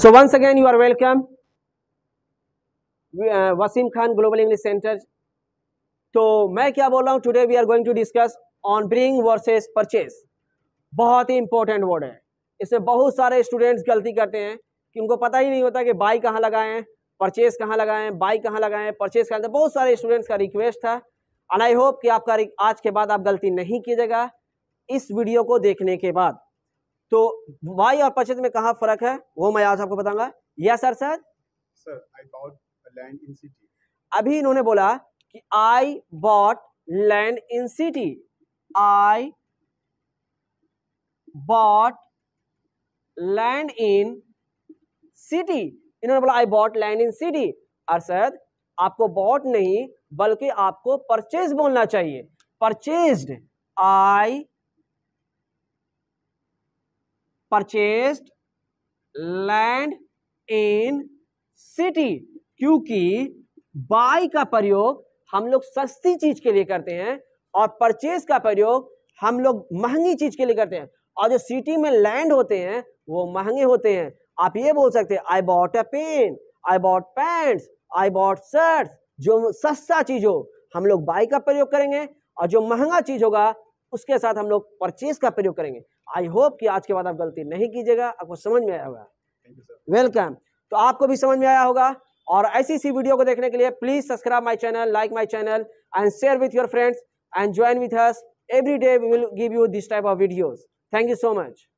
so once again you are welcome Wasim Khan Global English Centre तो मैं क्या बोल रहा हूँ today we are going to discuss on bring versus purchase बहुत ही इंपॉर्टेंट वर्ड है इसमें बहुत सारे स्टूडेंट्स गलती करते हैं कि उनको पता ही नहीं होता कि बाई कहाँ लगाएं परचेस कहाँ लगाएं बाई कहाँ लगाएं परचेस परचेज कहाँ बहुत सारे स्टूडेंट्स का रिक्वेस्ट था एंड आई होप कि आपका आज के बाद आप गलती नहीं कीजिएगा इस वीडियो को देखने के बाद तो वाई और परचेज में कहा फर्क है वो मैं आज आपको बताऊंगा yes sir sir sir I bought land in city अभी इन्होंने बोला कि I bought land in city I bought land in city इन्होंने बोला I bought land in city Arshad आपको बॉट नहीं बल्कि आपको परचेज बोलना चाहिए purchase I purchased land in city क्योंकि बाई का प्रयोग हम लोग सस्ती चीज के लिए करते हैं और परचेज का प्रयोग हम लोग महंगी चीज के लिए करते हैं और जो सिटी में लैंड होते हैं वो महंगे होते हैं आप ये बोल सकते हैं I bought a pen I bought pants I bought shirt जो सस्ता चीज हो हम लोग बाई का प्रयोग करेंगे और जो महंगा चीज होगा उसके साथ हम लोग परचेज का प्रयोग करेंगे आई होप कि आज के बाद आप गलती नहीं कीजिएगा आपको समझ में आया होगा वेलकम तो आपको भी समझ में आया होगा और ऐसी सी वीडियो को देखने के लिए please subscribe my channel like my channel and share with your friends and join with us every day we will give you this type of videos thank you so much